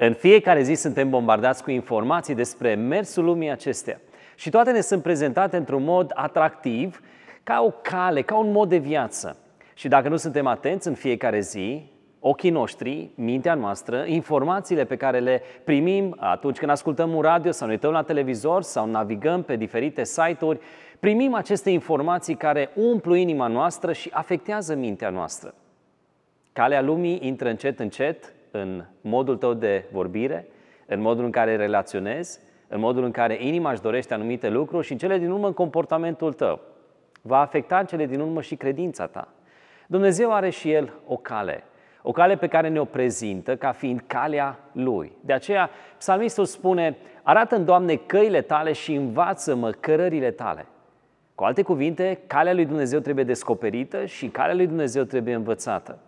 În fiecare zi suntem bombardați cu informații despre mersul lumii acestea și toate ne sunt prezentate într-un mod atractiv, ca o cale, ca un mod de viață. Și dacă nu suntem atenți în fiecare zi, ochii noștri, mintea noastră, informațiile pe care le primim atunci când ascultăm un radio sau ne uităm la televizor sau navigăm pe diferite site-uri, primim aceste informații care umplu inima noastră și afectează mintea noastră. Calea lumii intră încet, încet în modul tău de vorbire, în modul în care relaționezi, în modul în care inima își dorește anumite lucruri și în cele din urmă în comportamentul tău. Va afecta în cele din urmă și credința ta. Dumnezeu are și El o cale, o cale pe care ne-o prezintă ca fiind calea Lui. De aceea, psalmistul spune, arată în Doamne, căile tale și învață-mă cărările tale. Cu alte cuvinte, calea lui Dumnezeu trebuie descoperită și calea lui Dumnezeu trebuie învățată.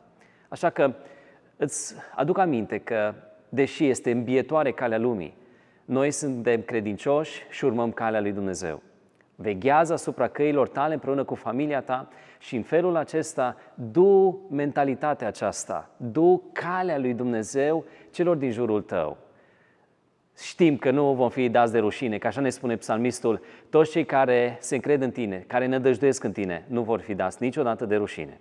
Așa că Îți aduc aminte că, deși este îmbietoare calea lumii, noi suntem credincioși și urmăm calea lui Dumnezeu. Veghează asupra căilor tale împreună cu familia ta și în felul acesta du mentalitatea aceasta, du calea lui Dumnezeu celor din jurul tău. Știm că nu vom fi dați de rușine, că așa ne spune psalmistul, toți cei care se încred în tine, care ne dăjduiesc în tine, nu vor fi dați niciodată de rușine.